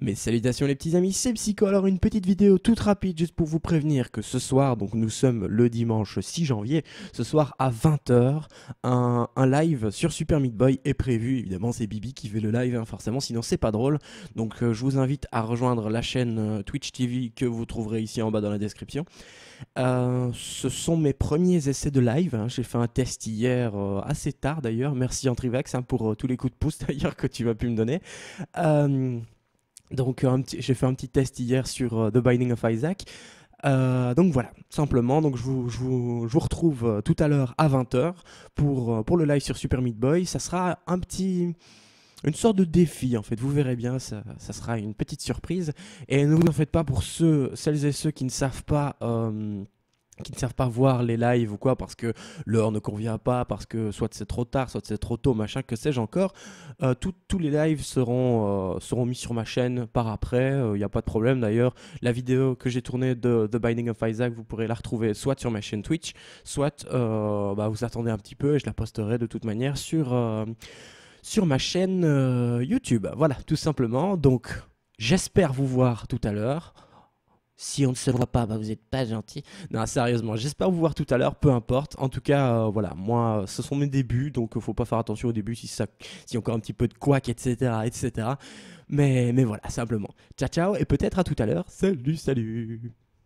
Mais salutations les petits amis, c'est Psycho, alors une petite vidéo toute rapide juste pour vous prévenir que ce soir, donc nous sommes le dimanche 6 janvier, ce soir à 20h, un, live sur Super Meat Boy est prévu, évidemment c'est Bibi qui fait le live hein, forcément, sinon c'est pas drôle, donc euh, je vous invite à rejoindre la chaîne euh, Twitch TV que vous trouverez ici en bas dans la description. Euh, ce sont mes premiers essais de live, hein. j'ai fait un test hier assez tard d'ailleurs, merci Antrivax hein, pour tous les coups de pouce d'ailleurs que tu m'as pu me donner. Donc j'ai fait un petit test hier sur euh, The Binding of Isaac. Euh, donc voilà, simplement, donc je vous, je vous, je vous retrouve euh, tout à l'heure à 20h pour, pour le live sur Super Meat Boy. Ça sera un petit... Une sorte de défi en fait, vous verrez bien, ça, ça sera une petite surprise. Et ne vous en faites pas pour ceux, celles et ceux qui ne savent pas qui ne servent pas voir les lives ou quoi parce que l'heure ne convient pas, parce que soit c'est trop tard, soit c'est trop tôt, machin, que sais-je encore, euh, tous les lives seront, euh, seront mis sur ma chaîne par après. Il euh, n'y a pas de problème d'ailleurs. La vidéo que j'ai tournée de The Binding of Isaac, vous pourrez la retrouver soit sur ma chaîne Twitch, soit bah, vous attendez un petit peu et je la posterai de toute manière sur, sur ma chaîne YouTube. Voilà, tout simplement. Donc j'espère vous voir tout à l'heure. Si on ne se voit pas, bah, vous n'êtes pas gentil. Non, sérieusement, j'espère vous voir tout à l'heure, peu importe. En tout cas, euh, voilà, moi, ce sont mes débuts, donc euh, faut pas faire attention au début si ça, si encore un petit peu de couac, etc., etc. Mais, mais voilà, simplement. Ciao, ciao, et peut-être à tout à l'heure. Salut, salut.